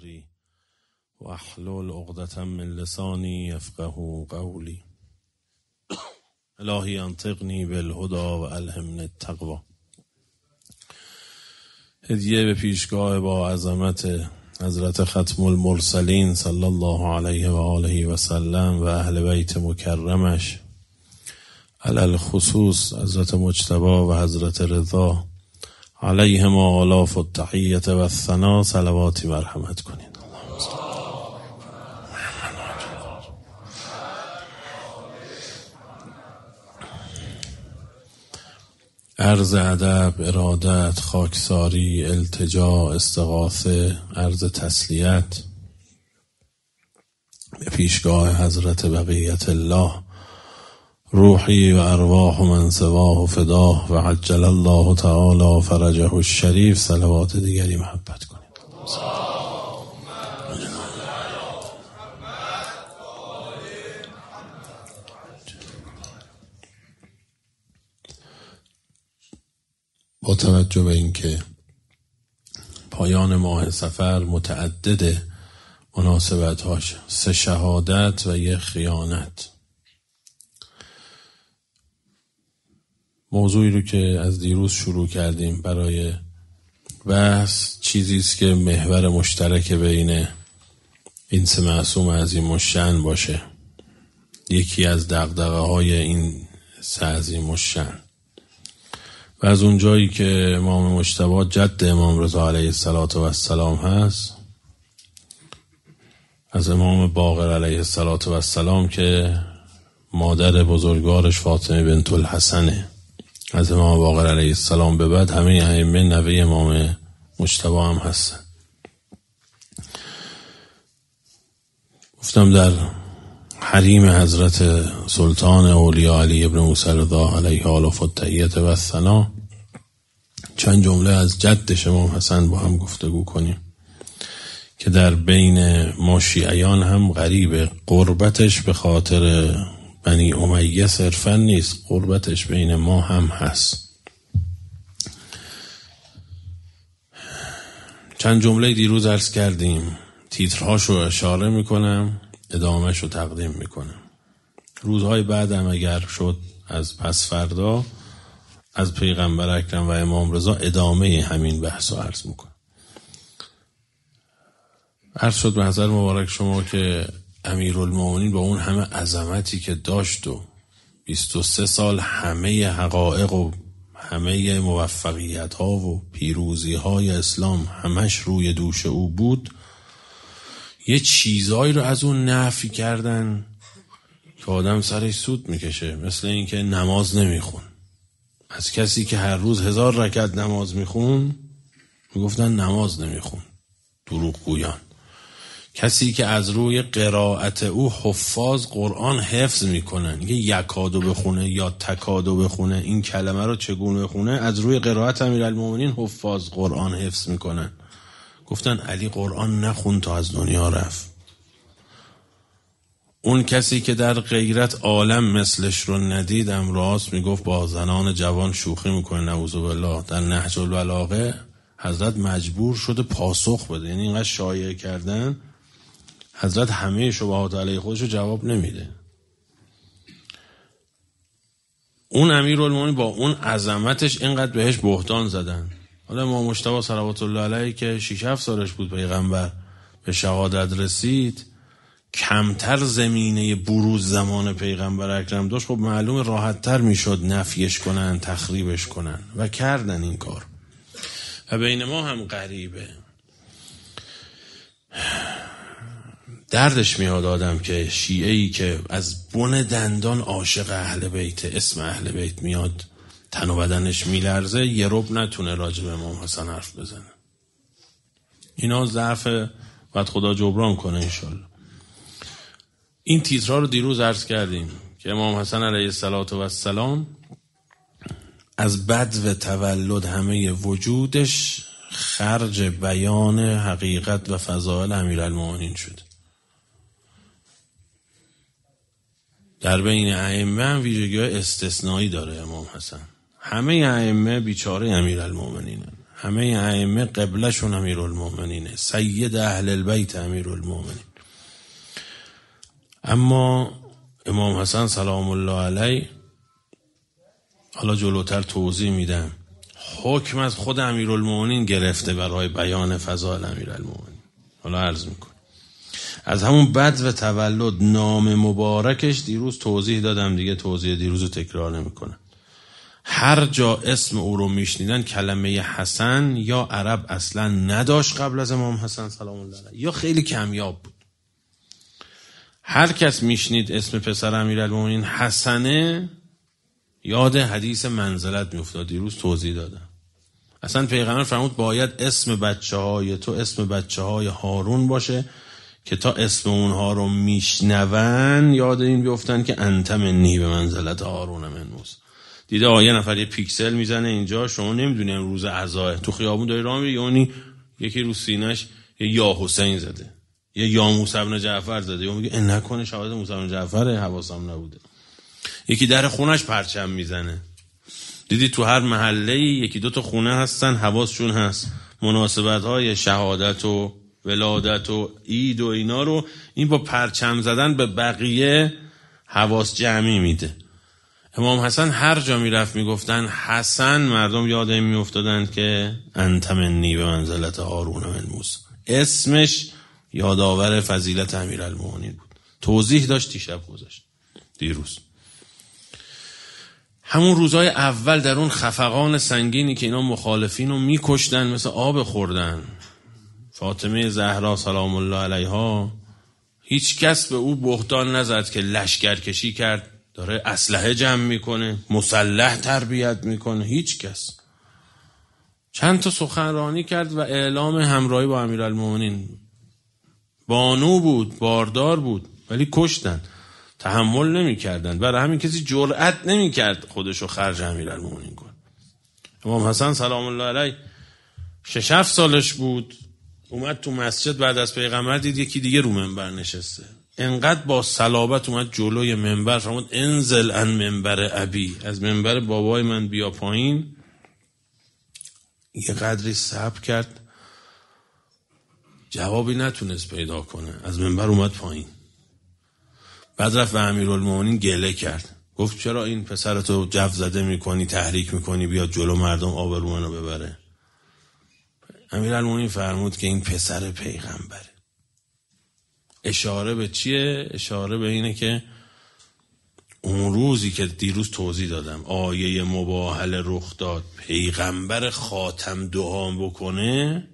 و واحلل عقدة من لسانی يفقه قولی الهی انطقنی بالهدا و الهمن التقوا هدیه به پیشگاه با عظمت حضرت ختم المرسلین صلی الله علیه و آله و سلم و اهل بیت مکرمش علال خصوص حضرت مجتبا و حضرت رضا علیه ما آلاف و تحییت و ثنا سلواتی و رحمت کنید ارز ادب ارادت خاکساری التجا استغاثه ارز تسلیت به پیشگاه حضرت بقیت الله روحی و ارواح من سواه و فداه و عجل الله تعالی فرجه الشریف صلوات دیگری محبت کنید با توجه به اینکه پایان ماه سفر متعدد مناسبت هاش سه شهادت و یک خیانت موضوعی رو که از دیروز شروع کردیم برای بحث چیزی است که محور مشترک بین این سه معصوم عظیم و باشه یکی از دقدقه های این سه عظیم و و از اون جایی که امام مشتبه جد امام رضا علیه السلام هست از امام باقر علیه السلام که مادر بزرگارش فاطمه بنت الحسنه از امام باقر علیه السلام به بعد همه ائمه نوه امام مجتبا هم هستن گفتم در حریم حضرت سلطان اولیاء علی ابن موسی رضا علیه آل و فتحیت و سنا چند جمله از جدش امام حسن با هم گفتگو کنیم که در بین ما شیعیان هم غریب قربتش به خاطر بنی امیه صرفا نیست قربتش بین ما هم هست چند جمله دیروز عرض کردیم تیترهاش رو اشاره میکنم ادامهش رو تقدیم میکنم روزهای بعدم اگر شد از پس فردا از پیغمبر اکرم و امام رضا ادامه همین بحث رو عرض میکنم عرض شد به نظر مبارک شما که امیرالمومنین با اون همه عظمتی که داشت و 23 سال همه حقایق و همه موفقیت ها و پیروزی های اسلام همش روی دوش او بود یه چیزهایی رو از اون نفی کردن که آدم سرش سود میکشه مثل اینکه نماز نمیخون از کسی که هر روز هزار رکت نماز میخون میگفتن نماز نمیخون دروغ گویان کسی که از روی قرائت او حفاظ قرآن حفظ میکنن یه یکادو بخونه یا تکادو بخونه این کلمه رو چگونه بخونه از روی قرائت امیرالمومنین حفاظ قرآن حفظ میکنن گفتن علی قرآن نخون تا از دنیا رفت اون کسی که در غیرت عالم مثلش رو ندیدم راست میگفت با زنان جوان شوخی میکنه نعوذ بالله در نهج البلاغه حضرت مجبور شده پاسخ بده یعنی اینقدر شایع کردن حضرت همه شبهات علیه خودش رو جواب نمیده اون امیر با اون عظمتش اینقدر بهش بهتان زدن حالا ما مشتبه صلوات الله علیه که 6 سالش بود پیغمبر به شهادت رسید کمتر زمینه بروز زمان پیغمبر اکرم داشت خب معلوم راحتتر میشد نفیش کنن تخریبش کنن و کردن این کار و بین ما هم قریبه. دردش میاد آدم که شیعه ای که از بن دندان عاشق اهل بیت اسم اهل بیت میاد تن و بدنش میلرزه یه رب نتونه راجب به امام حسن حرف بزنه اینا ضعف بعد خدا جبران کنه انشالله این تیترها رو دیروز عرض کردیم که امام حسن علیه السلام از بد و تولد همه وجودش خرج بیان حقیقت و فضائل امیرالمؤمنین شده در بین ائمه هم ویژگی استثنایی داره امام حسن همه ائمه بیچاره المومنینه همه ائمه قبلشون امیرالمومنینه سید اهل البیت امیرالمومنین اما امام حسن سلام الله علیه حالا جلوتر توضیح میدم حکم از خود امیرالمومنین گرفته برای بیان امیر امیرالمومنین حالا عرض میکنم از همون بد و تولد نام مبارکش دیروز توضیح دادم دیگه توضیح دیروز رو تکرار نمیکنم هر جا اسم او رو میشنیدن کلمه حسن یا عرب اصلا نداشت قبل از امام حسن سلام الله علیه یا خیلی کمیاب بود هر کس میشنید اسم پسر امیرالمومنین حسنه یاد حدیث منزلت میافتاد دیروز توضیح دادم اصلا پیغمبر فرمود باید اسم بچه های تو اسم بچه های هارون باشه که تا اسم اونها رو میشنون یاد این بیفتن که انتم نی به منزلت من موس دیده آقا یه نفر یه پیکسل میزنه اینجا شما نمیدونی روز عزاه تو خیابون داری راه میری یعنی یکی رو سینش یه یا حسین زده یه یا موسی بن جعفر زده یا میگه نکنه شهادت موسی بن جعفر حواسم نبوده یکی در خونش پرچم میزنه دیدی تو هر محله یکی دو تا خونه هستن حواسشون هست مناسبت های شهادت و ولادت و اید و اینا رو این با پرچم زدن به بقیه حواس جمعی میده امام حسن هر جا میرفت میگفتن حسن مردم یاد این میافتادند که انتمنی به منزلت آرون من موس اسمش یادآور فضیلت امیر بود توضیح داشت شب گذاشت دیروز همون روزای اول در اون خفقان سنگینی که اینا مخالفین رو میکشتن مثل آب خوردن فاطمه زهرا سلام الله علیها هیچ کس به او بهتان نزد که لشکرکشی کرد داره اسلحه جمع میکنه مسلح تربیت میکنه هیچ کس چند تا سخنرانی کرد و اعلام همراهی با امیرالمومنین بانو بود باردار بود ولی کشتن تحمل نمیکردن برای همین کسی جرأت نمیکرد خودشو خرج امیرالمومنین کنه امام حسن سلام الله علیه شش سالش بود اومد تو مسجد بعد از پیغمبر دید یکی دیگه رو منبر نشسته انقدر با صلابت اومد جلوی منبر فرمود انزل ان منبر ابی از منبر بابای من بیا پایین یه قدری صبر کرد جوابی نتونست پیدا کنه از منبر اومد پایین بعد رفت به امیرالمؤمنین گله کرد گفت چرا این پسرتو جف زده میکنی تحریک میکنی بیا جلو مردم آب رو منو ببره امیرالمومنین فرمود که این پسر پیغمبره اشاره به چیه؟ اشاره به اینه که اون روزی که دیروز توضیح دادم آیه مباهل رخ داد پیغمبر خاتم دعا بکنه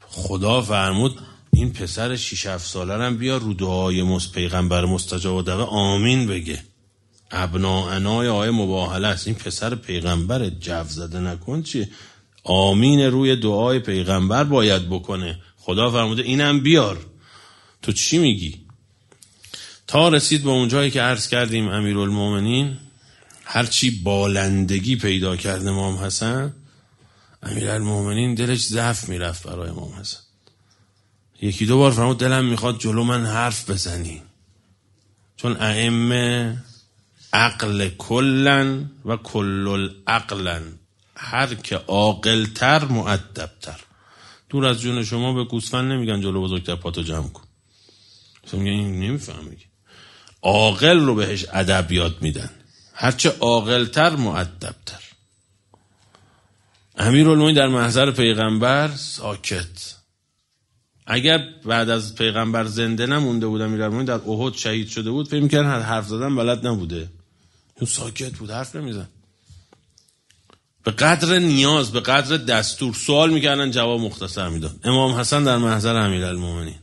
خدا فرمود این پسر 6 7 ساله هم بیا رو دعای مست پیغمبر مستجاب دقه آمین بگه ابنا آیه مباهله است این پسر پیغمبر جو زده نکن چیه آمین روی دعای پیغمبر باید بکنه خدا فرموده اینم بیار تو چی میگی تا رسید به اونجایی که عرض کردیم امیرالمومنین هرچی بالندگی پیدا کرد امام حسن المومنین دلش ضعف میرفت برای امام حسن یکی دو بار فرمود دلم میخواد جلو من حرف بزنی چون ائمه عقل کلن و کل العقلن هر که عاقلتر معدبتر دور از جون شما به گوسفند نمیگن جلو بزرگتر پاتو جمع کن مثلا میگن این عاقل رو بهش ادب یاد میدن چه عاقلتر معدبتر امیرالمومنین در محضر پیغمبر ساکت اگر بعد از پیغمبر زنده نمونده بود امیرالمومنین در احد شهید شده بود فکر هر حرف زدن بلد نبوده اون ساکت بود حرف نمیزن به قدر نیاز به قدر دستور سوال میکردن جواب مختصر میداد امام حسن در محضر المومنین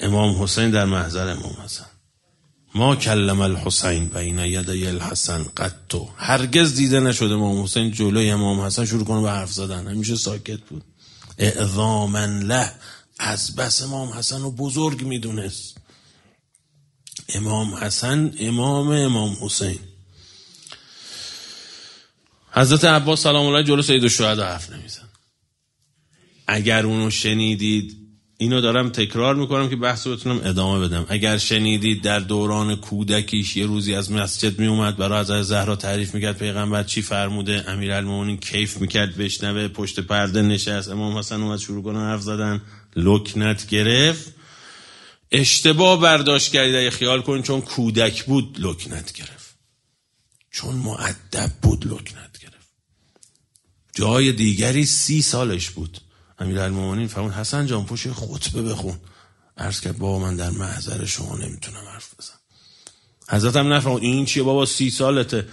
امام حسین در محضر امام حسن ما کلم الحسین بین یدی الحسن قد هرگز دیده نشده امام حسین جلوی امام حسن شروع کنه به حرف زدن همیشه ساکت بود اعظامن له از بس امام حسن رو بزرگ میدونست امام حسن امام امام حسین حضرت عباس سلام الله جلو سید و شهده حرف نمیزن اگر اونو شنیدید اینو دارم تکرار میکنم که بحث بتونم ادامه بدم اگر شنیدید در دوران کودکیش یه روزی از مسجد میومد برای از زهرا تعریف میکرد پیغمبر چی فرموده امیرالمومنین کیف میکرد بشنوه پشت پرده نشست امام حسن اومد شروع کنه حرف زدن لکنت گرفت اشتباه برداشت کردید خیال کن چون کودک بود لکنت گرفت چون معدب بود لکنت جای دیگری سی سالش بود المومنین فرمود حسن جان پشت خطبه بخون عرض کرد بابا من در محضر شما نمیتونم حرف بزنم حضرتم نفرمود این چیه بابا سی سالته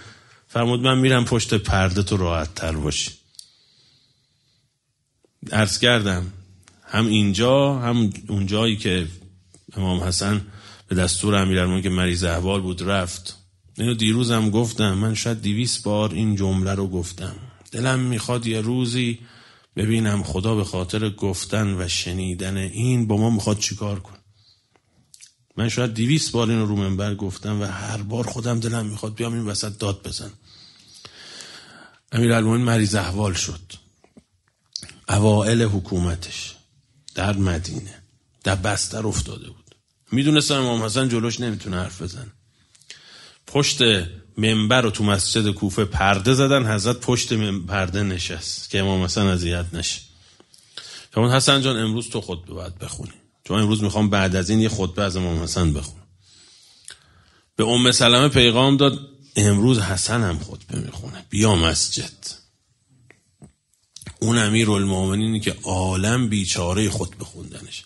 فرمود من میرم پشت پرده تو راحت تر باشی عرض کردم هم اینجا هم اونجایی که امام حسن به دستور امیرالمومنین که مریض احوال بود رفت اینو دیروزم گفتم من شاید دیویس بار این جمله رو گفتم دلم میخواد یه روزی ببینم خدا به خاطر گفتن و شنیدن این با ما میخواد چیکار کن من شاید دیویس بار این رو منبر گفتم و هر بار خودم دلم میخواد بیام این وسط داد بزن امیر علمان مریض احوال شد اوائل حکومتش در مدینه در بستر افتاده بود میدونستم امام حسن جلوش نمیتونه حرف بزن پشت منبر رو تو مسجد کوفه پرده زدن حضرت پشت پرده نشست که امام حسن اذیت نشه فرمود حسن جان امروز تو خطبه باید بخونی چون امروز میخوام بعد از این یه خطبه از امام حسن بخونم به ام سلمه پیغام داد امروز حسن هم خطبه میخونه بیا مسجد اون امیر که عالم بیچاره خود بخوندنش.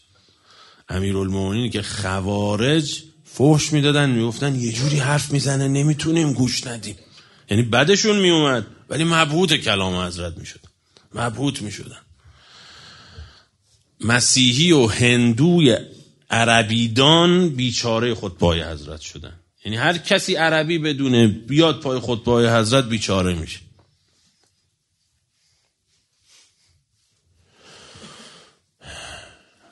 امیر که خوارج فحش میدادن میگفتن یه جوری حرف میزنه نمیتونیم گوش ندیم یعنی بدشون میومد ولی مبهوت کلام حضرت میشد مبهوت میشدن مسیحی و هندوی عربیدان بیچاره پای حضرت شدن یعنی هر کسی عربی بدونه بیاد پای پای حضرت بیچاره میشه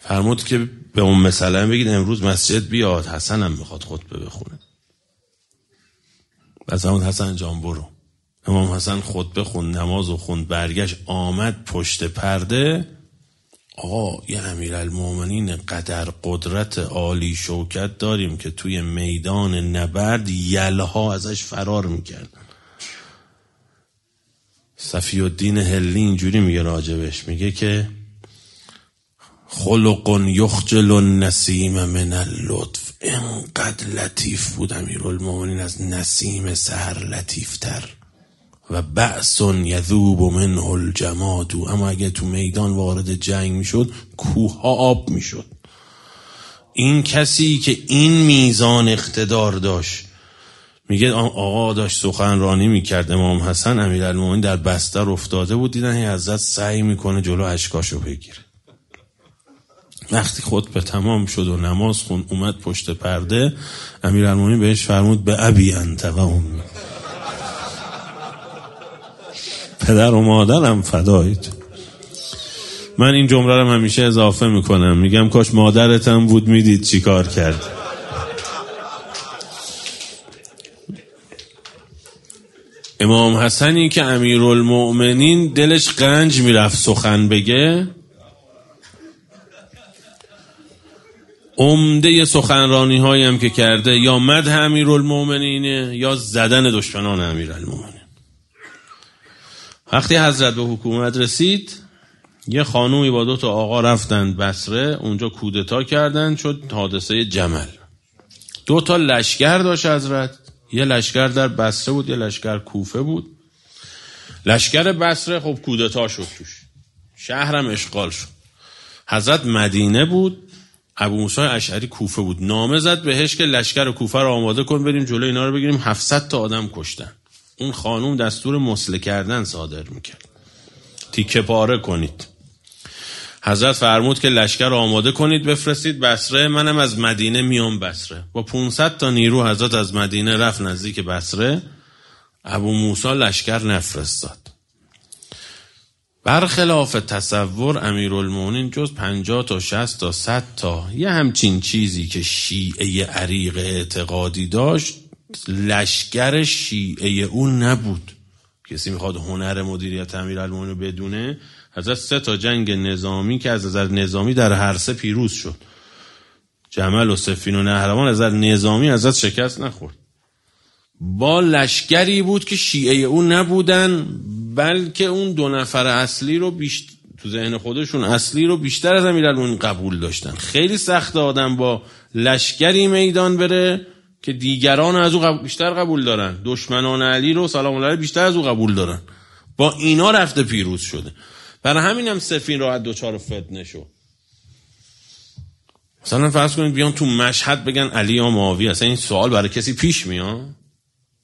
فرمود که به اون مثلا بگید امروز مسجد بیاد هم میخواد خطبه بخونه بس همون حسن جان برو امام حسن خطبه خوند نماز و خوند برگشت آمد پشت پرده آقا یه المومنین قدر قدرت عالی شوکت داریم که توی میدان نبرد یله ازش فرار میکردن صفی الدین هلی اینجوری میگه راجبش میگه که خلق یخجل النسیم من اللطف انقدر لطیف بود امیرالمومنین از نسیم سهر لطیفتر و بعث یذوب منه الجمادو اما اگه تو میدان وارد جنگ میشد کوه آب میشد این کسی که این میزان اقتدار داشت میگه آقا داشت سخنرانی میکرد امام حسن امیر در بستر افتاده بود دیدن حضرت سعی میکنه جلو اشکاشو بگیره وقتی خود به تمام شد و نماز خون اومد پشت پرده امیر بهش فرمود به ابی انتقام پدر و مادرم فدایت من این جمله رو همیشه اضافه میکنم میگم کاش مادرتم بود میدید چی کار کرد امام حسنی که امیر المؤمنین دلش قنج میرفت سخن بگه عمده سخنرانی هایم که کرده یا مد امیر یا زدن دشمنان امیر وقتی حضرت به حکومت رسید یه خانومی با دو تا آقا رفتند بسره اونجا کودتا کردن شد حادثه جمل دو تا لشکر داشت حضرت یه لشکر در بسره بود یه لشکر کوفه بود لشکر بسره خب کودتا شد توش شهرم اشغال شد حضرت مدینه بود ابو موسی اشعری کوفه بود نامه زد بهش که لشکر کوفه رو آماده کن بریم جلو اینا رو بگیریم 700 تا آدم کشتن اون خانوم دستور مسله کردن صادر میکرد تیکه پاره کنید حضرت فرمود که لشکر آماده کنید بفرستید بسره منم از مدینه میام بسره با 500 تا نیرو حضرت از مدینه رفت نزدیک بسره ابو موسی لشکر نفرستاد برخلاف تصور امیرالمومنین جز 50 تا 60 تا 100 تا یه همچین چیزی که شیعه عریق اعتقادی داشت لشکر شیعه اون نبود کسی میخواد هنر مدیریت امیرالمومنین بدونه از سه تا جنگ نظامی که از نظر نظامی در هر سه پیروز شد جمل و سفین و نهروان از نظامی از شکست نخورد با لشکری بود که شیعه اون نبودن بلکه اون دو نفر اصلی رو تو ذهن خودشون اصلی رو بیشتر از امیرالمومنین قبول داشتن خیلی سخت آدم با لشکری میدان بره که دیگران از او بیشتر قبول دارن دشمنان علی رو سلام الله بیشتر از او قبول دارن با اینا رفته پیروز شده برای همین هم سفین راحت دوچار فتنه شد مثلا فرض کنید بیان تو مشهد بگن علی یا معاویه اصلا این سوال برای کسی پیش میاد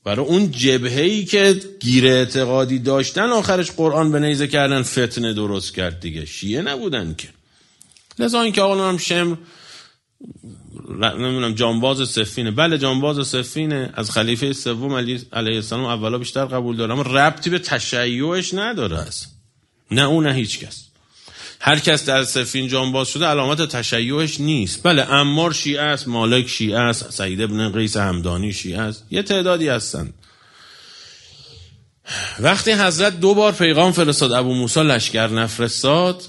برای اون جبهه‌ای که گیر اعتقادی داشتن آخرش قرآن به نیزه کردن فتنه درست کرد دیگه شیعه نبودن که لذا اینکه آقا هم شمر نمیدونم جانباز سفینه بله جانباز سفینه از خلیفه سوم علی علیه السلام اولا بیشتر قبول داره اما ربطی به تشیعش نداره است نه اون نه هیچ کس هر کس در سفین جان باز شده علامت تشیعش نیست بله امار شیعه است مالک شیعه است سعید ابن قیس همدانی شیعه است یه تعدادی هستند وقتی حضرت دو بار پیغام فرستاد ابو موسی لشکر نفرستاد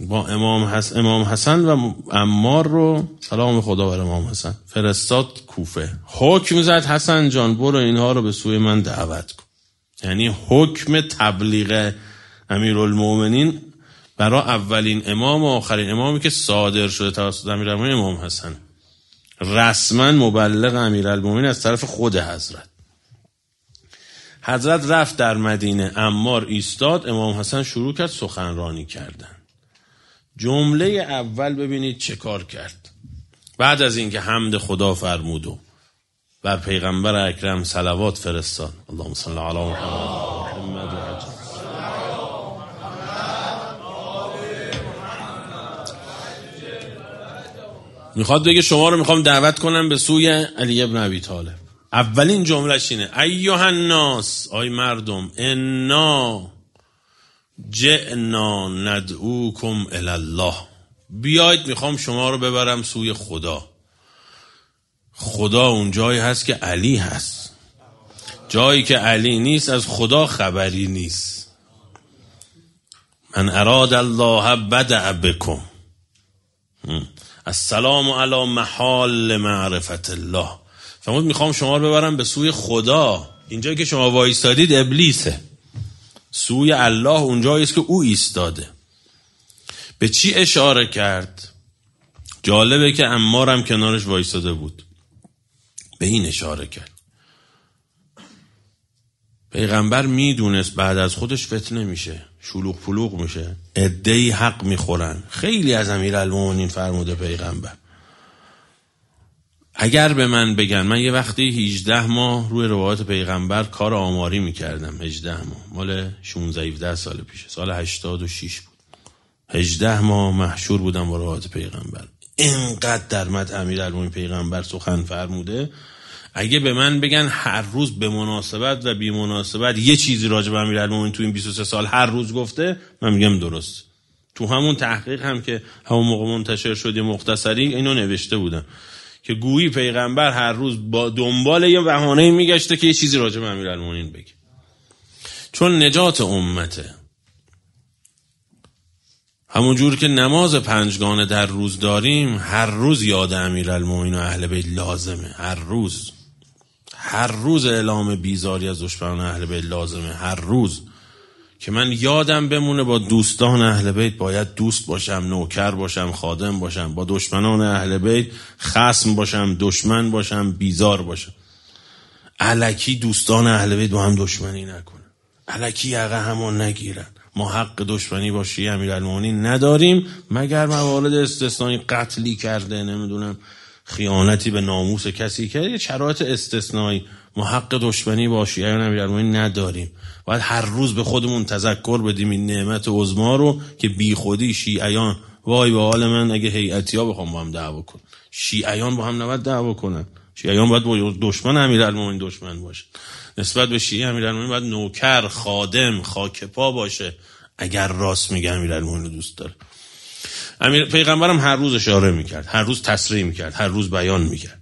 با امام, حس... امام حسن و امار رو سلام خدا بر امام حسن فرستاد کوفه حکم زد حسن جان برو اینها رو به سوی من دعوت کن یعنی حکم تبلیغ امیرالمومنین برای اولین امام و آخرین امامی که صادر شده توسط امیرالمومنین امام حسن رسما مبلغ امیرالمومنین از طرف خود حضرت حضرت رفت در مدینه امار ایستاد امام حسن شروع کرد سخنرانی کردن جمله اول ببینید چه کار کرد بعد از اینکه حمد خدا فرمود و بر پیغمبر اکرم صلوات فرستاد اللهم صل علی محمد میخواد بگه شما رو میخوام دعوت کنم به سوی علی ابن ابی طالب اولین جملهش اینه ایوه الناس آی مردم انا جئنا ندعوکم الله بیاید میخوام شما رو ببرم سوی خدا خدا اون جایی هست که علی هست جایی که علی نیست از خدا خبری نیست من اراد الله بدع بکم السلام علی محال معرفت الله فرمود میخوام شما رو ببرم به سوی خدا اینجا که شما وایستادید ابلیسه سوی الله اونجایی است که او ایستاده به چی اشاره کرد جالبه که امارم کنارش وایستاده بود به این اشاره کرد پیغمبر میدونست بعد از خودش فتنه میشه شلوغ پلوغ میشه ادهی حق میخورن خیلی از امیر امیرالمومنین فرموده پیغمبر اگر به من بگن من یه وقتی 18 ماه روی روایات پیغمبر کار آماری میکردم 18 ماه مال 16 17 سال پیشه سال 86 بود 18 ماه محشور بودم با روایات پیغمبر اینقدر در مد امیر پیغمبر سخن فرموده اگه به من بگن هر روز به مناسبت و بی مناسبت یه چیزی راجع به امیرالمومنین تو این 23 سال هر روز گفته من میگم درست تو همون تحقیق هم که همون موقع منتشر شد مختصری اینو نوشته بودم که گویی پیغمبر هر روز با دنبال یه بهانه میگشته که یه چیزی راجع به امیرالمومنین بگه چون نجات امته همون جور که نماز پنجگانه در روز داریم هر روز یاد امیرالمومنین و اهل بیت لازمه هر روز هر روز اعلام بیزاری از دشمنان اهل بیت لازمه هر روز که من یادم بمونه با دوستان اهل بیت باید دوست باشم نوکر باشم خادم باشم با دشمنان اهل بیت خسم باشم دشمن باشم بیزار باشم علکی دوستان اهل بیت با هم دشمنی نکنن علکی یقه همون نگیرن ما حق دشمنی با شیعه امیرالمومنین نداریم مگر موارد استثنایی قتلی کرده نمیدونم خیانتی به ناموس کسی که یه شرایط استثنایی ما حق دشمنی با امیر امیرالمومنین نداریم باید هر روز به خودمون تذکر بدیم این نعمت عظما رو که بی خودی شیعیان وای به حال من اگه هیئتی ها بخوام با هم دعوا کن شیعیان با هم نباید دعوا کنن شیعیان باید با دشمن امیرالمومنین دشمن باشه نسبت به شیعه امیرالمومنین باید نوکر خادم خاک پا باشه اگر راست میگه امیرالمومنین دوست داره امیر پیغمبرم هر روز اشاره میکرد هر روز تصریح میکرد هر روز بیان میکرد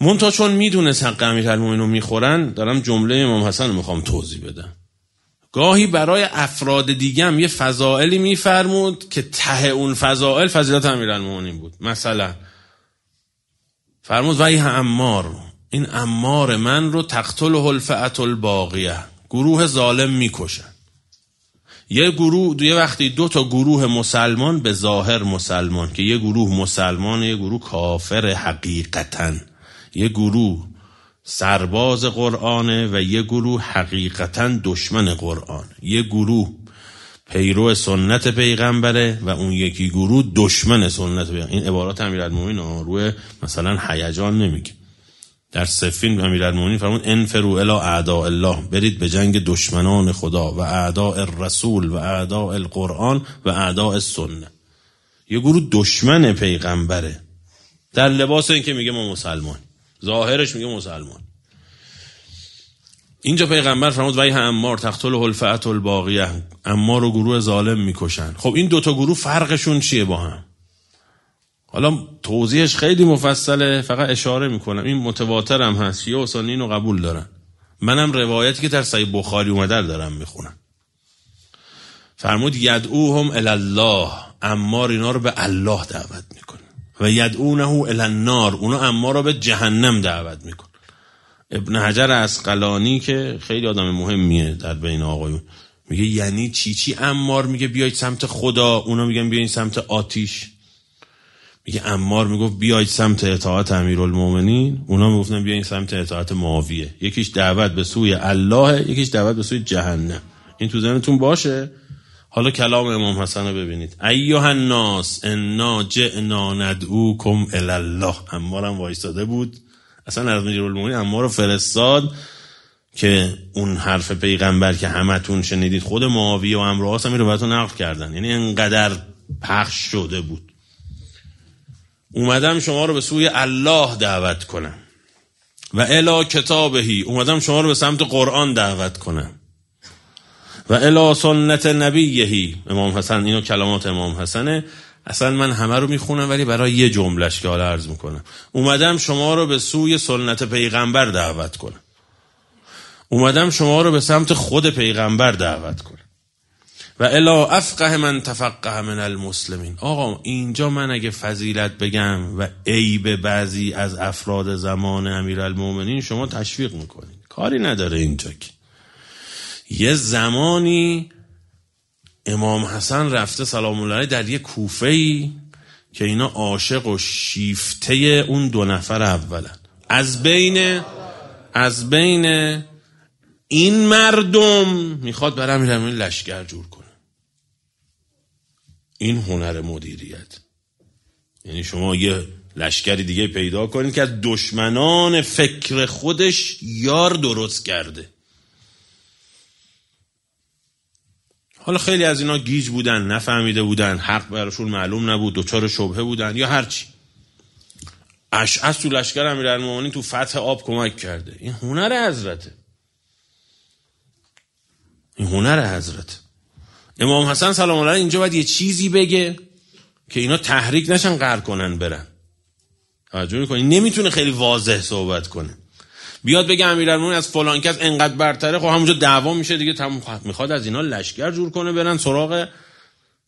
مونتا چون میدونست حق امیرالمومنین رو میخورن دارم جمله امام حسن رو میخوام توضیح بدم گاهی برای افراد دیگه هم یه فضائلی میفرمود که ته اون فضائل فضیلت امیرالمومنین بود مثلا فرمود ویه امار این امار من رو تقتل حلفعت الباقیه گروه ظالم میکشن یه گروه یه وقتی دو تا گروه مسلمان به ظاهر مسلمان که یه گروه مسلمان یه گروه کافر حقیقتا یه گروه سرباز قرآنه و یه گروه حقیقتا دشمن قرآن یه گروه پیرو سنت پیغمبره و اون یکی گروه دشمن سنت پیغمبره این عبارات امیرالمومنین روی مثلا هیجان نمیگه در سفین امیرالمومنین فرمود انفرو الا اعداء الله برید به جنگ دشمنان خدا و اعداء رسول و اعداء القرآن و اعداء سنه یه گروه دشمن پیغمبره در لباس این که میگه ما مسلمان ظاهرش میگه مسلمان اینجا پیغمبر فرمود ویه امار تقتل حلفت الباقیه امار و گروه ظالم میکشن خب این دوتا گروه فرقشون چیه با هم حالا توضیحش خیلی مفصله فقط اشاره میکنم این متواترم هست شیعه و سنی اینو قبول دارن منم روایتی که در صحیح بخاری اومده دارم میخونم فرمود یدعوهم هم الله امار اینا رو به الله دعوت میکنه و یدعونه ال النار اونا امار رو به جهنم دعوت میکن ابن حجر اسقلانی که خیلی آدم مهمیه در بین آقایون میگه یعنی چی چی امار میگه بیایید سمت خدا اونا میگن بیایید سمت آتیش میگه امار میگفت بیاید سمت اطاعت امیرالمومنین اونا میگفتن بیاین سمت اطاعت معاویه یکیش دعوت به سوی الله یکیش دعوت به سوی جهنم این تو ذهنتون باشه حالا کلام امام حسن رو ببینید ایها الناس انا جئنا ندعوکم الی الله هم وایستاده بود اصلا از امیرالمومنین امار رو فرستاد که اون حرف پیغمبر که تون شنیدید خود معاویه و امرو هم رو براتون کردن یعنی انقدر پخش شده بود اومدم شما رو به سوی الله دعوت کنم و الا کتابهی اومدم شما رو به سمت قرآن دعوت کنم و الا سنت نبیهی امام حسن اینو کلمات امام حسنه اصلا من همه رو میخونم ولی برای یه جملش که حالا عرض میکنم اومدم شما رو به سوی سنت پیغمبر دعوت کنم اومدم شما رو به سمت خود پیغمبر دعوت کنم و الا افقه من تفقه من المسلمین آقا اینجا من اگه فضیلت بگم و عیب بعضی از افراد زمان امیر امیرالمومنین شما تشویق میکنین کاری نداره اینجا که یه زمانی امام حسن رفته سلام الله در یه کوفه ای که اینا عاشق و شیفته اون دو نفر اولن از بین از بین این مردم میخواد برم این لشکر جور کنه این هنر مدیریت یعنی شما یه لشکری دیگه پیدا کنید که از دشمنان فکر خودش یار درست کرده حالا خیلی از اینا گیج بودن نفهمیده بودن حق براشون معلوم نبود دوچار شبه بودن یا هرچی از تو لشکر امیرالمومنین تو فتح آب کمک کرده این هنر حضرته این هنر حضرت امام حسن سلام الله اینجا باید یه چیزی بگه که اینا تحریک نشن قر کنن برن توجه میکنی نمیتونه خیلی واضح صحبت کنه بیاد بگه امیرالمومنین از فلان کس انقدر برتره خب همونجا دعوا میشه دیگه تموم میخواد از اینا لشکر جور کنه برن سراغ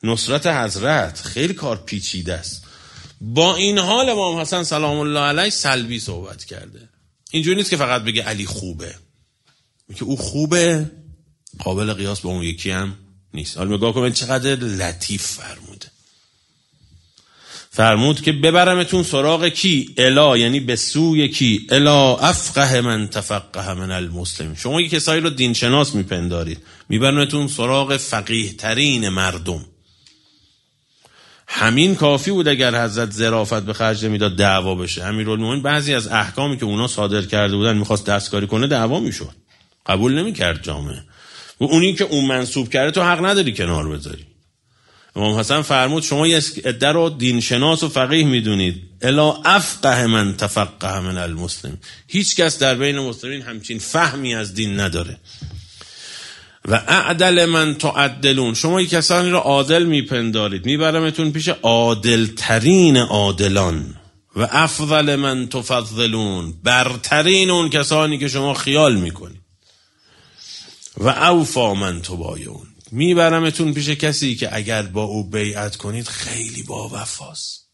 نصرت حضرت خیلی کار پیچیده است با این حال امام حسن سلام الله علیه سلبی صحبت کرده اینجوری نیست که فقط بگه علی خوبه که او خوبه قابل قیاس با اون یکی هم نیست حالا نگاه کنید چقدر لطیف فرموده فرمود که ببرمتون سراغ کی الا یعنی به سوی کی الا افقه من تفقه من المسلم شما که کسایی رو دینشناس میپندارید میبرمتون سراغ فقیه ترین مردم همین کافی بود اگر حضرت زرافت به خرج میداد دعوا بشه همین امیرالمومنین بعضی از احکامی که اونا صادر کرده بودن میخواست دستکاری کنه دعوا میشد قبول نمیکرد جامعه و اونی که اون منصوب کرده تو حق نداری کنار بذاری امام حسن فرمود شما یه عده رو دینشناس و فقیه میدونید الا افقه من تفقه من المسلم هیچ کس در بین مسلمین همچین فهمی از دین نداره و اعدل من تعدلون شما یک کسانی رو عادل میپندارید میبرمتون پیش عادلترین عادلان و افضل من تفضلون برترین اون کسانی که شما خیال میکنید و اوفا من تو بایون میبرمتون پیش کسی که اگر با او بیعت کنید خیلی با وفاست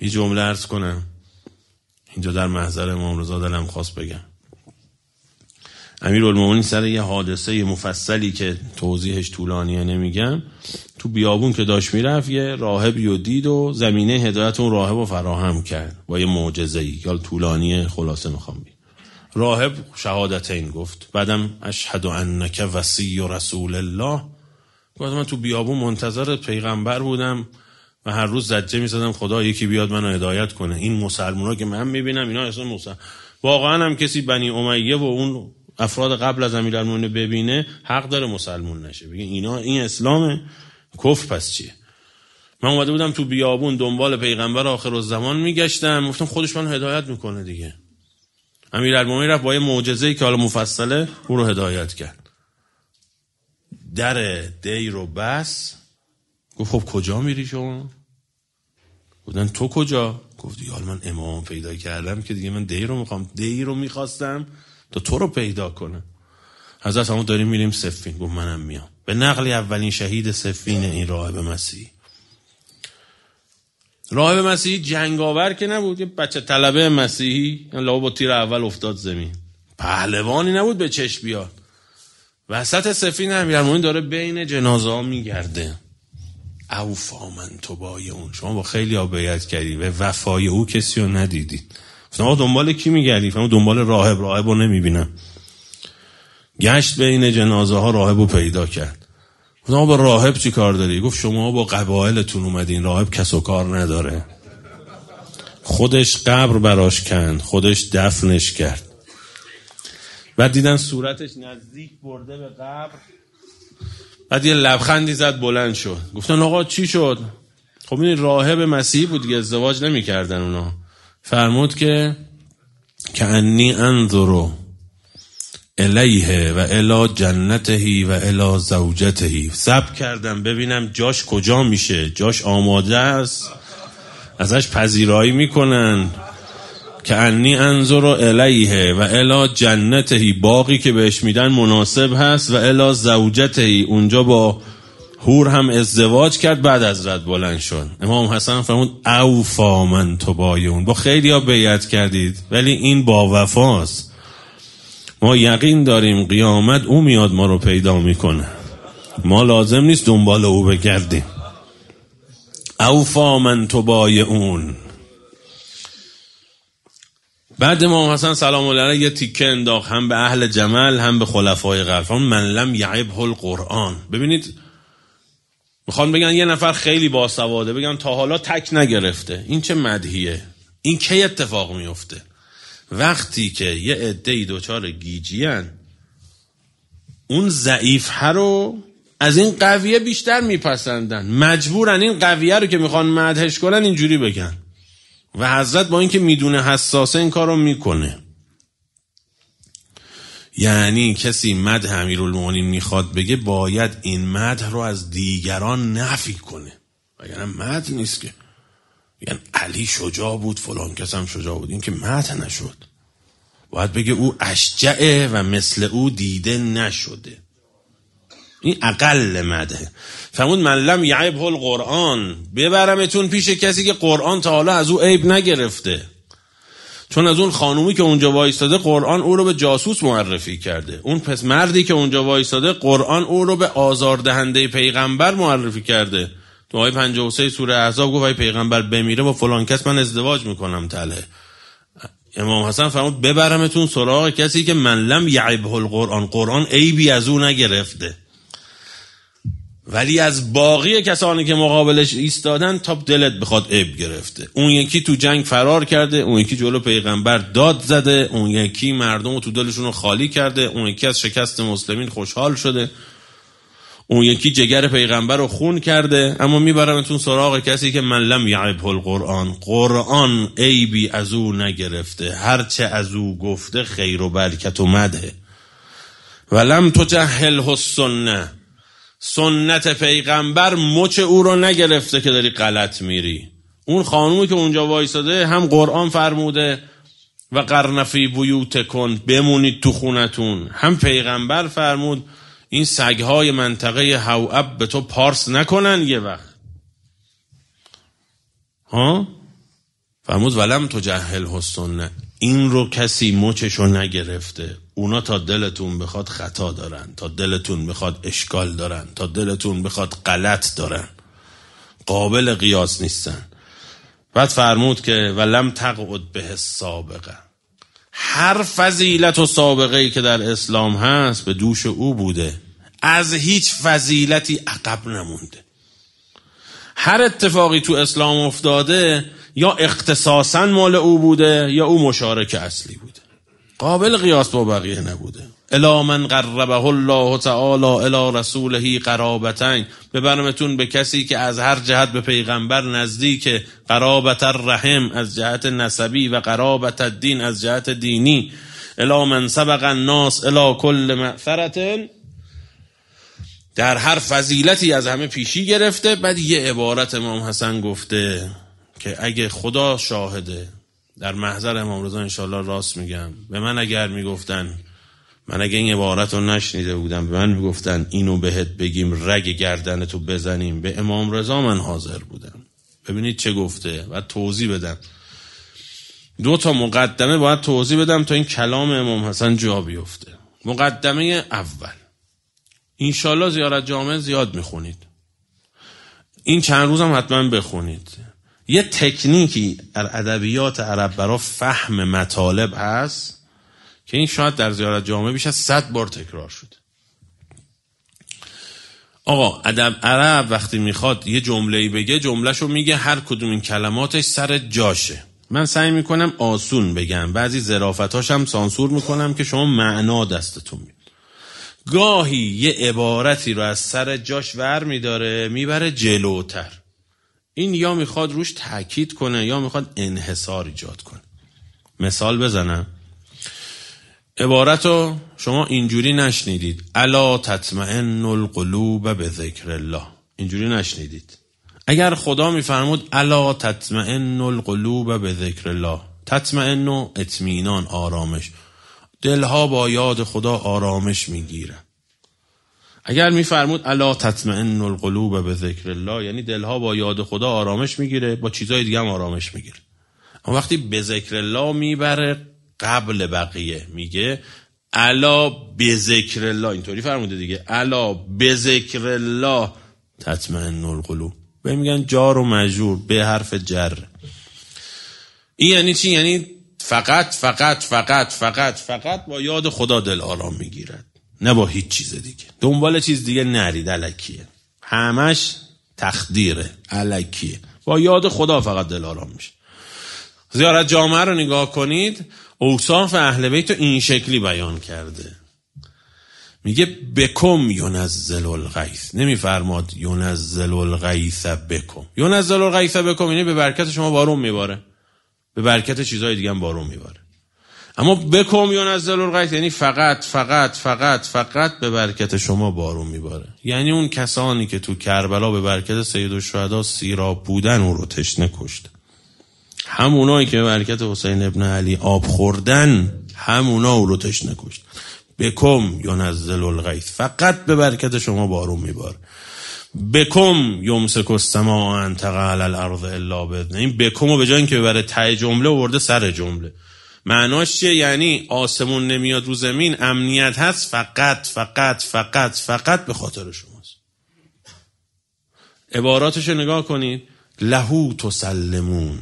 یه جمله ارز کنم اینجا در محضر امام رضا دلم خواست بگم امیر المومنی سر یه حادثه مفصلی که توضیحش طولانیه نمیگم تو بیابون که داشت میرفت یه راهبی و دید و زمینه هدایت اون راهب رو فراهم کرد با یه معجزه ای که طولانیه خلاصه میخوام بید. راهب این گفت بعدم اشهد انک وسی رسول الله گفت من تو بیابون منتظر پیغمبر بودم و هر روز زجه میزدم خدا یکی بیاد منو هدایت کنه این ها که من میبینم اینا اصلا مسلمان. واقعا هم کسی بنی امیه و اون افراد قبل از امیرالمومنین ببینه حق داره مسلمان نشه بگه اینا این اسلام کفر پس چیه من اومده بودم تو بیابون دنبال پیغمبر آخر زمان میگشتم گفتم خودش من هدایت میکنه دیگه المومی رفت با یه معجزه‌ای که حالا مفصله او رو هدایت کرد در دی رو بس گفت خب کجا میری شما گفتن تو کجا گفت یال من امام پیدا کردم که دیگه من دی رو میخوام دی رو میخواستم تا تو رو پیدا کنه حضرت همون داریم میریم سفین گفت منم میام به نقل اولین شهید سفین این به مسیح راهب مسیحی جنگاور که نبود یه بچه طلبه مسیحی یعنی لابا با تیر اول افتاد زمین پهلوانی نبود به چشم بیاد وسط سفین اون داره بین جنازه ها میگرده او فامن تو بای اون شما با خیلی ها بیعت کردی و وفای او کسی رو ندیدید گفتم دنبال کی میگردی فهمو دنبال راهب راهب رو نمیبینم گشت بین جنازه ها راهب رو پیدا کرد گفتم با راهب چی کار داری گفت شما با قبایلتون اومدین راهب کس و کار نداره خودش قبر براش کند خودش دفنش کرد بعد دیدن صورتش نزدیک برده به قبر بعد یه لبخندی زد بلند شد گفتن آقا چی شد خب این راهب مسیحی بود دیگه ازدواج نمیکردن اونا فرمود که که انی انظرو الیه و الا جنتهی و الا زوجتهی سب کردم ببینم جاش کجا میشه جاش آماده است ازش پذیرایی میکنن که انی انظر الیه و الا جنتهی باقی که بهش میدن مناسب هست و الا زوجتهی اونجا با هور هم ازدواج کرد بعد از رد بلند شد امام حسن فرمود اوفا من تو بایون با خیلی ها بیعت کردید ولی این با وفاست ما یقین داریم قیامت او میاد ما رو پیدا میکنه ما لازم نیست دنبال او بگردیم اوفا من بای اون بعد ما حسن سلام علیه یه تیکه انداخت هم به اهل جمل هم به خلفای غرفان من لم هل القرآن ببینید میخوان بگن یه نفر خیلی باسواده بگن تا حالا تک نگرفته این چه مدهیه این کی اتفاق میفته وقتی که یه ای دچار گیجیان اون ضعیف رو از این قویه بیشتر میپسندن مجبورن این قویه رو که میخوان مدهش کنن اینجوری بگن و حضرت با اینکه میدونه حساسه این کارو میکنه یعنی کسی مدح امیرالمومنین میخواد بگه باید این مد رو از دیگران نفی کنه وگرنه مد نیست که یعنی علی شجاع بود فلان کس هم شجاع بود این که مت نشد باید بگه او اشجعه و مثل او دیده نشده این اقل مده فهمون من لم قرآن قرآن ببرمتون پیش کسی که قرآن تا حالا از او عیب نگرفته چون از اون خانومی که اونجا وایستاده قرآن او رو به جاسوس معرفی کرده اون پس مردی که اونجا وایستاده قرآن او رو به آزاردهنده پیغمبر معرفی کرده تو آیه 53 سوره احزاب گفت پیغمبر بمیره با فلان کس من ازدواج میکنم تله امام حسن فرمود ببرمتون سراغ کسی که من لم یعبه القرآن قرآن عیبی از او نگرفته ولی از باقی کسانی که مقابلش ایستادن تا دلت بخواد عیب گرفته اون یکی تو جنگ فرار کرده اون یکی جلو پیغمبر داد زده اون یکی مردم رو تو دلشون رو خالی کرده اون یکی از شکست مسلمین خوشحال شده اون یکی جگر پیغمبر رو خون کرده اما میبرمتون سراغ کسی که من لم یعب القرآن قرآن عیبی از او نگرفته هرچه از او گفته خیر و برکت و مده ولم تو جهل سنه سنت پیغمبر مچ او رو نگرفته که داری غلط میری اون خانومی که اونجا وایساده هم قرآن فرموده و قرنفی بیوت کن بمونید تو خونتون هم پیغمبر فرمود این سگهای منطقه هواب به تو پارس نکنن یه وقت ها فرمود ولم تو جهل نه این رو کسی مچشو نگرفته اونا تا دلتون بخواد خطا دارن تا دلتون بخواد اشکال دارن تا دلتون بخواد غلط دارن قابل قیاس نیستن بعد فرمود که ولم تقعد به سابقه هر فضیلت و سابقه ای که در اسلام هست به دوش او بوده از هیچ فضیلتی عقب نمونده هر اتفاقی تو اسلام افتاده یا اختصاصا مال او بوده یا او مشارک اصلی بوده قابل قیاس با بقیه نبوده الا من قربه الله تعالی الی رسوله قرابتین ببرمتون به کسی که از هر جهت به پیغمبر نزدیک قرابت الرحم از جهت نسبی و قرابت الدین از جهت دینی الا من سبق الناس الا کل معفرت در هر فضیلتی از همه پیشی گرفته بعد یه عبارت امام حسن گفته که اگه خدا شاهده در محضر امام رضا انشالله راست میگم به من اگر میگفتن من اگه این عبارت رو نشنیده بودم به من میگفتن اینو بهت بگیم رگ گردن تو بزنیم به امام رضا من حاضر بودم ببینید چه گفته و توضیح بدم دو تا مقدمه باید توضیح بدم تا این کلام امام حسن جا بیفته مقدمه اول اینشالله زیارت جامعه زیاد میخونید این چند روزم حتما بخونید یه تکنیکی در ادبیات عرب برای فهم مطالب هست که این شاید در زیارت جامعه بیش از صد بار تکرار شد آقا ادب عرب وقتی میخواد یه جمله بگه جملهشو میگه هر کدوم این کلماتش سر جاشه من سعی میکنم آسون بگم بعضی زرافتاش سانسور میکنم که شما معنا دستتون میاد گاهی یه عبارتی رو از سر جاش ور میداره میبره جلوتر این یا میخواد روش تاکید کنه یا میخواد انحصار ایجاد کنه مثال بزنم عبارت رو شما اینجوری نشنیدید الا تطمئن القلوب به ذکر الله اینجوری نشنیدید اگر خدا میفرمود الا تطمئن القلوب به ذکر الله تطمئن و اطمینان آرامش دلها با یاد خدا آرامش میگیره اگر میفرمود الا تطمئن القلوب به ذکر الله یعنی دلها با یاد خدا آرامش میگیره با چیزای دیگه هم آرامش میگیره وقتی به ذکر الله میبره قبل بقیه میگه الا به ذکر الله اینطوری فرموده دیگه الا به ذکر الله تطمئن القلوب به میگن جار و مجور به حرف جر این یعنی چی یعنی فقط فقط فقط فقط فقط با یاد خدا دل آرام میگیرد نه با هیچ چیز دیگه دنبال چیز دیگه نرید علکیه همش تخدیره علکیه با یاد خدا فقط دل آرام میشه زیارت جامعه رو نگاه کنید اوصاف اهل بیت رو این شکلی بیان کرده میگه بکم یونزل الغیث نمیفرماد یونزل الغیث بکم یونزل الغیث بکم یعنی به برکت شما بارون میباره به برکت چیزهای دیگه هم بارون میباره اما بکم یونزل الغیث یعنی فقط فقط فقط فقط به برکت شما بارون میباره یعنی اون کسانی که تو کربلا به برکت سید و سیراب بودن اون رو تشنه کشتن هم اونایی که برکت حسین ابن علی آب خوردن هم اونا او رو تشنه کشت بکم یونزل الغیث فقط به برکت شما بارون میبار بکم یمسک السماء ان تقع الارض الا باذن این بکم و به جای که ببره ته جمله ورده سر جمله معناش چیه یعنی آسمون نمیاد رو زمین امنیت هست فقط فقط فقط فقط به خاطر شماست عباراتش نگاه کنید لهو تسلمون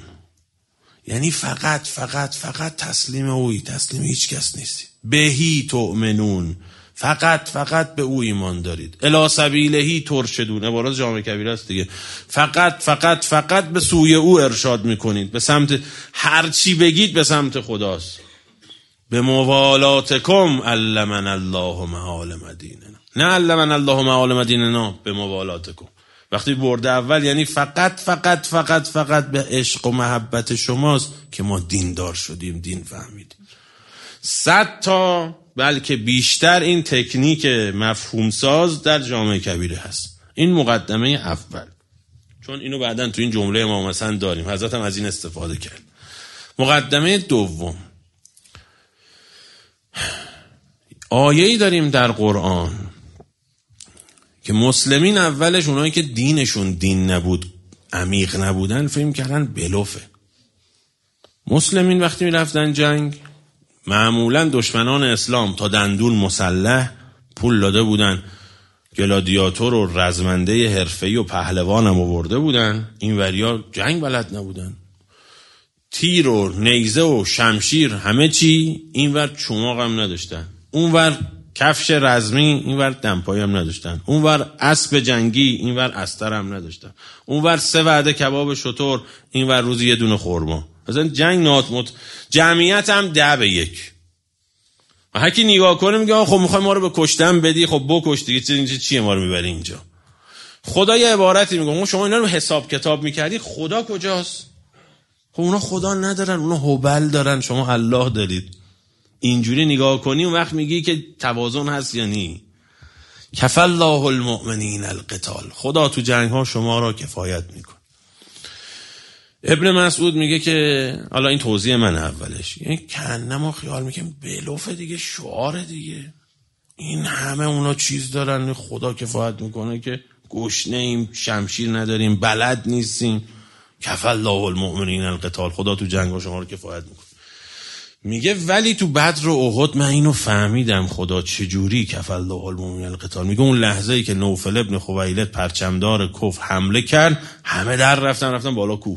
یعنی فقط فقط فقط تسلیم اوی تسلیم هیچ کس نیستی بهی تؤمنون فقط فقط به او ایمان دارید الا سبیلهی ترشدون عبارات جامعه کبیره است دیگه فقط فقط فقط به سوی او ارشاد میکنید به سمت هرچی بگید به سمت خداست به موالاتکم علمن الله معالم دیننا نه علمن الله معالم دیننا به موالاتکم وقتی برده اول یعنی فقط فقط فقط فقط به عشق و محبت شماست که ما دیندار شدیم دین فهمیدیم صد تا بلکه بیشتر این تکنیک مفهوم ساز در جامعه کبیره هست این مقدمه اول چون اینو بعدا تو این جمله ما مثلا داریم حضرت هم از این استفاده کرد مقدمه دوم ای داریم در قرآن که مسلمین اولش اونایی که دینشون دین نبود عمیق نبودن فهم کردن بلوفه مسلمین وقتی میرفتن جنگ معمولا دشمنان اسلام تا دندون مسلح پول داده بودن گلادیاتور و رزمنده حرفه‌ای و پهلوانم آورده بودن این وریا جنگ بلد نبودن تیر و نیزه و شمشیر همه چی اینور چماق هم نداشتن اونور کفش رزمی اینور دمپایی هم نداشتن اونور اسب جنگی اینور استر هم نداشتن اونور سه وعده کباب شطور اینور روزی یه دونه خورما مثلا جنگ ناتمت جمعیت هم ده به یک و هکی نگاه کنه میگه خب میخوای ما رو به کشتن بدی خب بکش دیگه چیه چیه ما رو میبری اینجا خدا یه عبارتی میگه شما اینا رو حساب کتاب میکردی خدا کجاست خب اونا خدا ندارن اونا هبل دارن شما الله دارید اینجوری نگاه کنی اون وقت میگی که توازن هست یا نی کف الله المؤمنین القتال خدا تو جنگ ها شما را کفایت میکن ابن مسعود میگه که حالا این توضیح من اولش یعنی کنه ما خیال میکنیم بلوفه دیگه شعاره دیگه این همه اونا چیز دارن خدا کفایت میکنه که گشنه ایم شمشیر نداریم بلد نیستیم کف الله المؤمنین القتال خدا تو جنگ ها شما رو کفایت میکن میگه ولی تو بدر و احد من اینو فهمیدم خدا چجوری کفل الله المؤمن القتال میگه اون لحظه ای که نوفل ابن خویلد پرچمدار کف حمله کرد همه در رفتن رفتن بالا کو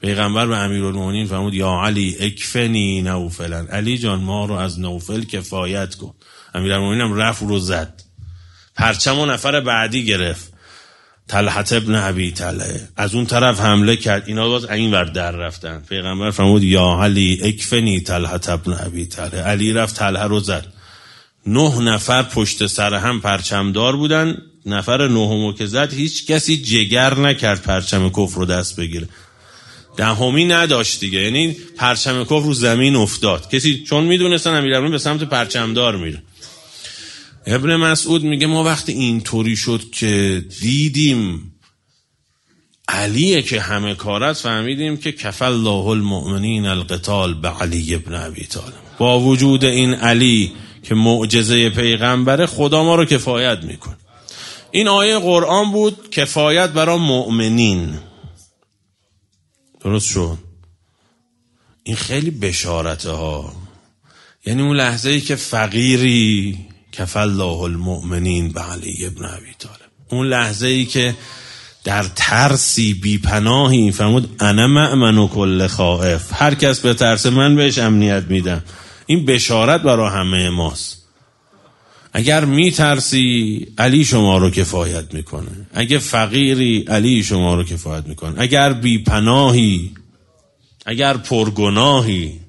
پیغمبر به امیرالمومنین فرمود یا علی اکفنی نوفلن علی جان ما رو از نوفل کفایت کن امیرالمومنینم هم رفت رو زد پرچم و نفر بعدی گرفت تلحت ابن عبی تله از اون طرف حمله کرد اینا باز این ور در رفتن پیغمبر فرمود یا علی اکفنی تلحت ابن عبی تله علی رفت تله رو زد نه نفر پشت سر هم پرچم دار بودن نفر نهمو که زد هیچ کسی جگر نکرد پرچم کفر رو دست بگیره دهمی نداشت دیگه یعنی پرچم کفر رو زمین افتاد کسی چون میدونستن امیرالمومنین به سمت پرچم دار میره ابن مسعود میگه ما وقتی اینطوری شد که دیدیم علیه که همه کارت فهمیدیم که کف الله المؤمنین القتال به علی ابن ابی طالب با وجود این علی که معجزه پیغمبره خدا ما رو کفایت میکن این آیه قرآن بود کفایت برای مؤمنین درست شد این خیلی بشارته ها یعنی اون لحظه ای که فقیری کف الله المؤمنین به علی ابن طالب اون لحظه ای که در ترسی بی پناهی فرمود انا مأمن و کل خائف هر کس به ترس من بهش امنیت میدم این بشارت برای همه ماست اگر میترسی علی شما رو کفایت میکنه اگه فقیری علی شما رو کفایت میکنه اگر بی پناهی اگر پرگناهی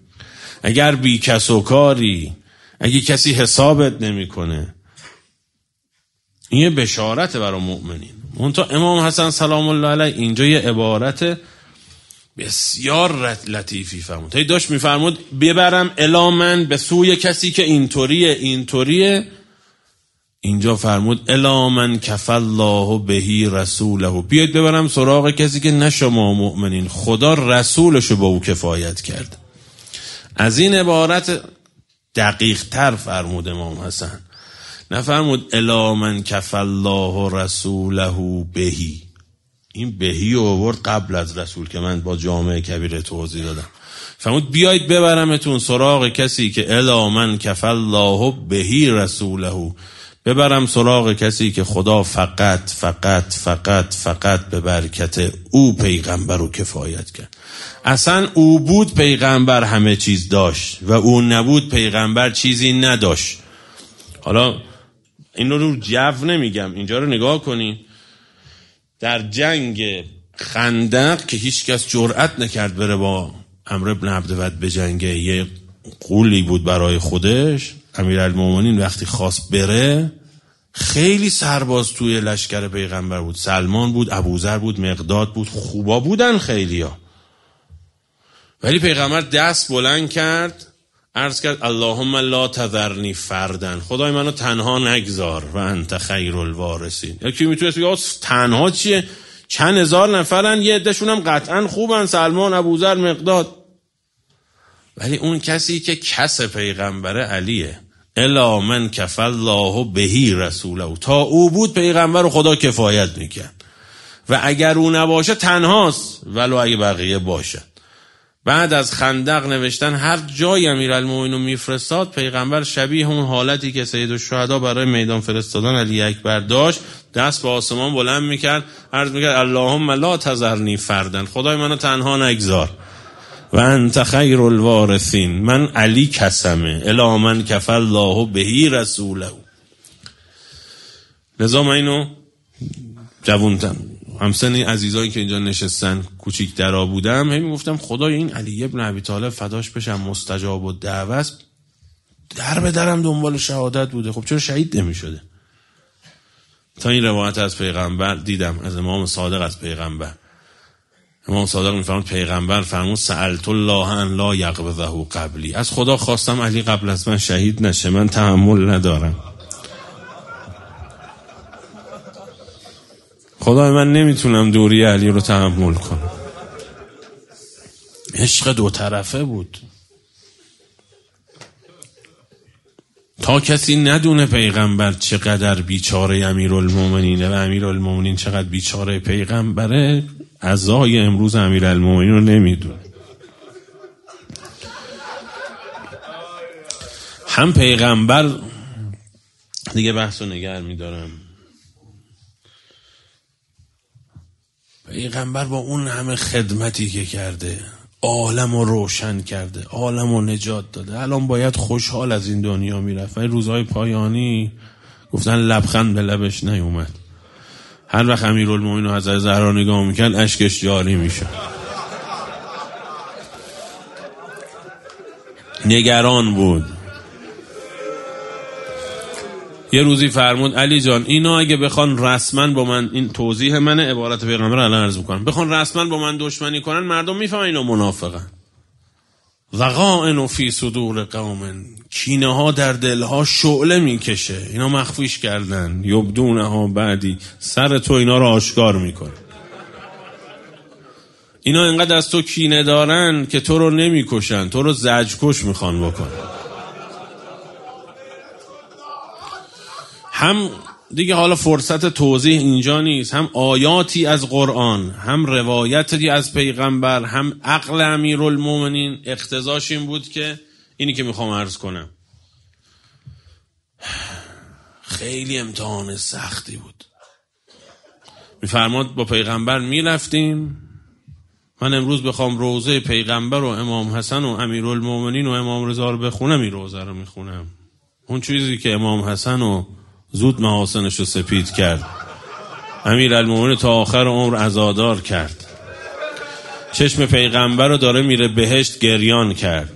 اگر بی و کاری اگه کسی حسابت نمیکنه این یه بشارت برای مؤمنین منطقه امام حسن سلام الله علیه اینجا یه عبارت بسیار لطیفی فرمود هی داشت میفرمود ببرم الا من به سوی کسی که اینطوریه اینطوریه اینجا فرمود الا من کف الله بهی رسوله بیاد ببرم سراغ کسی که نه شما مؤمنین خدا رسولشو با او کفایت کرد از این عبارت دقیق تر فرمود امام حسن نفرمود الا من کف الله رسوله بهی این بهی آورد قبل از رسول که من با جامعه کبیره توضیح دادم فرمود بیایید ببرمتون سراغ کسی که الا من کف الله بهی رسوله ببرم سراغ کسی که خدا فقط فقط فقط فقط به برکت او پیغمبر رو کفایت کرد اصلا او بود پیغمبر همه چیز داشت و او نبود پیغمبر چیزی نداشت حالا این رو جو نمیگم اینجا رو نگاه کنی در جنگ خندق که هیچکس جرأت نکرد بره با امر ابن عبدود به جنگ یه قولی بود برای خودش امیرالمومنین وقتی خواست بره خیلی سرباز توی لشکر پیغمبر بود سلمان بود ابوذر بود مقداد بود خوبا بودن خیلیا ولی پیغمبر دست بلند کرد عرض کرد اللهم لا تذرنی فردن خدای منو تنها نگذار و انت خیر الوارثین کی میتونه بگه تنها چیه چند هزار نفرن یه عدهشون هم قطعا خوبن سلمان ابوذر مقداد ولی اون کسی که کس پیغمبره علیه الا من کف الله بهی او تا او بود پیغمبر و خدا کفایت میکرد و اگر او نباشه تنهاست ولو اگه بقیه باشد بعد از خندق نوشتن هر جای امیر رو میفرستاد پیغمبر شبیه اون حالتی که سید و برای میدان فرستادن علی اکبر داشت دست به آسمان بلند میکرد عرض میکرد اللهم لا تذرنی فردن خدای منو تنها نگذار و انت خیر الوارثین من علی کسمه الا من کف الله بهی رسوله نظام اینو جوونتم همسن عزیزایی که اینجا نشستن کوچیک درا بودم همین گفتم خدای این علی ابن ابی طالب فداش بشم مستجاب و دعوت در به درم دنبال شهادت بوده خب چرا شهید نمی شده تا این روایت از پیغمبر دیدم از امام صادق از پیغمبر امام صادق میفرمود پیغمبر فرمود سألت الله ان لا یقبضه قبلی از خدا خواستم علی قبل از من شهید نشه من تحمل ندارم خدا من نمیتونم دوری علی رو تحمل کنم عشق دو طرفه بود تا کسی ندونه پیغمبر چقدر بیچاره امیر و امیر چقدر بیچاره پیغمبره غذای امروز امیرالمومنین رو نمیدونه هم پیغمبر دیگه بحث و نگر میدارم پیغمبر با اون همه خدمتی که کرده عالم رو روشن کرده عالم رو نجات داده الان باید خوشحال از این دنیا میرفت ولی روزهای پایانی گفتن لبخند به لبش نیومد هر وقت المومین و حضرت زهرا نگاه میکرد اشکش جاری میشه نگران بود یه روزی فرمود علی جان اینا اگه بخوان رسما با من این توضیح من عبارت پیغمبر الان عرض میکنم بخوان رسما با من دشمنی کنن مردم میفهمن اینا منافقن وقائن فی صدور قوم کینه ها در دل ها شعله میکشه اینا مخفیش کردن یبدونه ها بعدی سر تو اینا رو آشکار میکنه اینا انقدر از تو کینه دارن که تو رو نمیکشن تو رو زجکش میخوان بکنن هم دیگه حالا فرصت توضیح اینجا نیست هم آیاتی از قرآن هم روایتی از پیغمبر هم عقل المومنین اقتضاش این بود که اینی که میخوام عرض کنم خیلی امتحان سختی بود میفرماد با پیغمبر میرفتیم من امروز بخوام روزه پیغمبر و امام حسن و امیرالمؤمنین و امام رضا رو بخونم این روزه رو میخونم اون چیزی که امام حسن و زود محاسنش رو سپید کرد امیر تا آخر عمر ازادار کرد چشم پیغمبر رو داره میره بهشت گریان کرد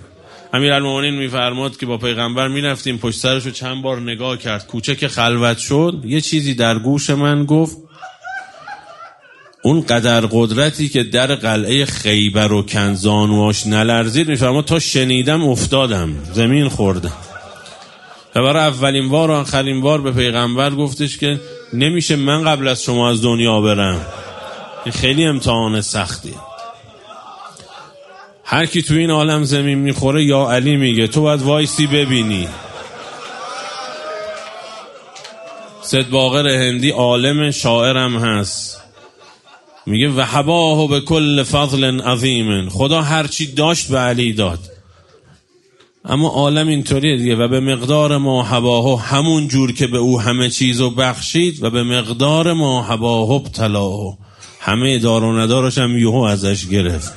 امیر المومنین میفرماد که با پیغمبر میرفتیم پشت سرش رو چند بار نگاه کرد کوچه که خلوت شد یه چیزی در گوش من گفت اون قدر قدرتی که در قلعه خیبر و کنزانواش نلرزید میفرماد تا شنیدم افتادم زمین خوردم و برای اولین بار و آخرین بار به پیغمبر گفتش که نمیشه من قبل از شما از دنیا برم این خیلی امتحان سختی هر کی تو این عالم زمین میخوره یا علی میگه تو باید وایسی ببینی سد باقر هندی عالم شاعرم هست میگه و به کل فضل عظیمن خدا هرچی داشت به علی داد اما عالم اینطوریه دیگه و به مقدار ما هواه همون جور که به او همه چیزو بخشید و به مقدار ما هواه طلا همه دار و ندارش هم یهو ازش گرفت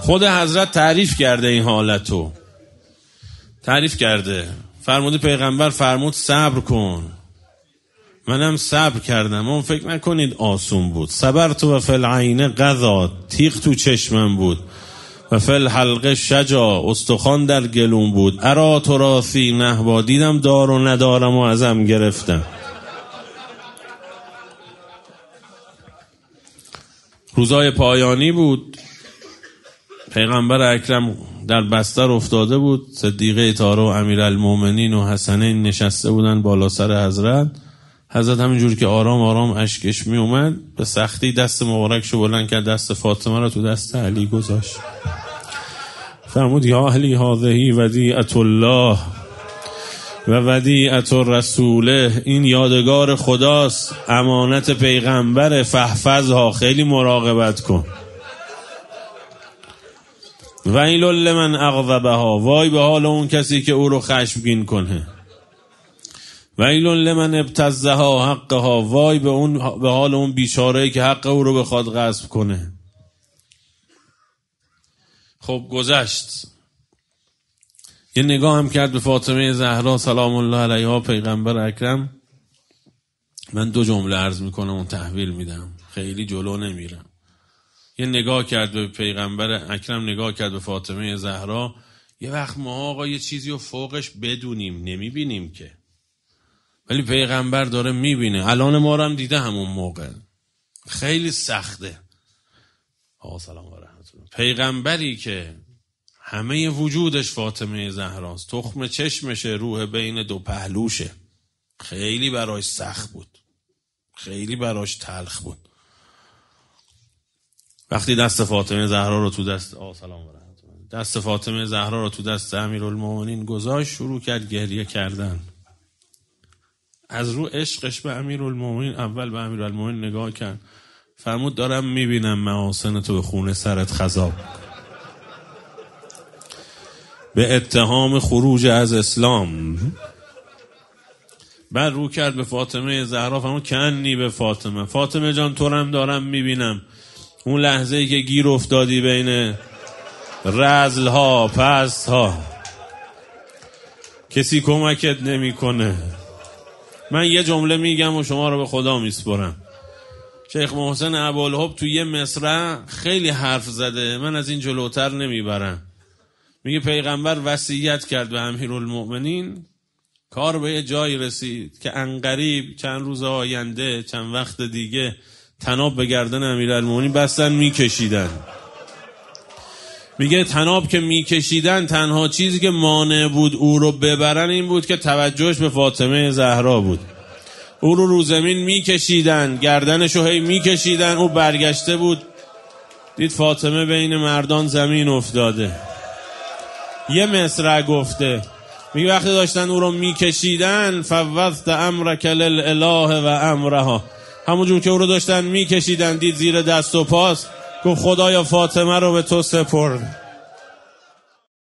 خود حضرت تعریف کرده این حالتو تعریف کرده فرمودی پیغمبر فرمود صبر کن منم صبر کردم اون فکر نکنید آسون بود صبر تو و فلعین قضا تیغ تو چشمم بود و فل حلقه شجا استخوان در گلون بود ارا تراثی نهوا دیدم دار و ندارم و ازم گرفتم روزای پایانی بود پیغمبر اکرم در بستر افتاده بود صدیقه تارو و امیرالمومنین و حسنین نشسته بودن بالا سر حضرت حضرت همینجور که آرام آرام اشکش می اومد به سختی دست مبارکشو بلند کرد دست فاطمه رو تو دست علی گذاشت فرمود یا اهلی هذهی ودیعت الله و ودیعت رسوله این یادگار خداست امانت پیغمبر ها خیلی مراقبت کن و لمن من اغضبها وای به حال اون کسی که او رو خشمگین کنه ویل لمن ابتزها حقها وای به اون به حال اون بیچاره که حق او رو بخواد غصب کنه خب گذشت یه نگاه هم کرد به فاطمه زهرا سلام الله علیها پیغمبر اکرم من دو جمله عرض میکنم و تحویل میدم خیلی جلو نمیرم یه نگاه کرد به پیغمبر اکرم نگاه کرد به فاطمه زهرا یه وقت ما آقا یه چیزی رو فوقش بدونیم نمیبینیم که ولی پیغمبر داره میبینه الان ما رو هم دیده همون موقع خیلی سخته آقا سلام علیکم پیغمبری که همه وجودش فاطمه زهراست تخم چشمشه روح بین دو پهلوشه خیلی براش سخت بود خیلی براش تلخ بود وقتی دست فاطمه زهرا رو تو دست آه سلام دست فاطمه زهرا رو تو دست امیرالمومنین گذاشت شروع کرد گریه کردن از رو عشقش به امیرالمومنین اول به امیرالمومنین نگاه کرد فرمود دارم میبینم معاسن تو به خونه سرت خذاب به اتهام خروج از اسلام بعد رو کرد به فاطمه زهرا فرمود کنی به فاطمه فاطمه جان تو دارم میبینم اون لحظه ای که گیر افتادی بین رزل ها پس ها کسی کمکت نمیکنه من یه جمله میگم و شما رو به خدا میسپرم شیخ محسن عبالحب تو یه مصره خیلی حرف زده من از این جلوتر نمیبرم میگه پیغمبر وصیت کرد به المؤمنین کار به یه جایی رسید که انقریب چند روز آینده چند وقت دیگه تناب به گردن المؤمنین بستن میکشیدن میگه تناب که میکشیدن تنها چیزی که مانع بود او رو ببرن این بود که توجهش به فاطمه زهرا بود او رو رو زمین میکشیدن گردنشو هی میکشیدن او برگشته بود دید فاطمه بین مردان زمین افتاده یه مصرع گفته میگه وقتی داشتن او رو میکشیدن فوضت کلل للاله و امرها همونجور که او رو داشتن میکشیدن دید زیر دست و پاس گفت خدایا فاطمه رو به تو سپرد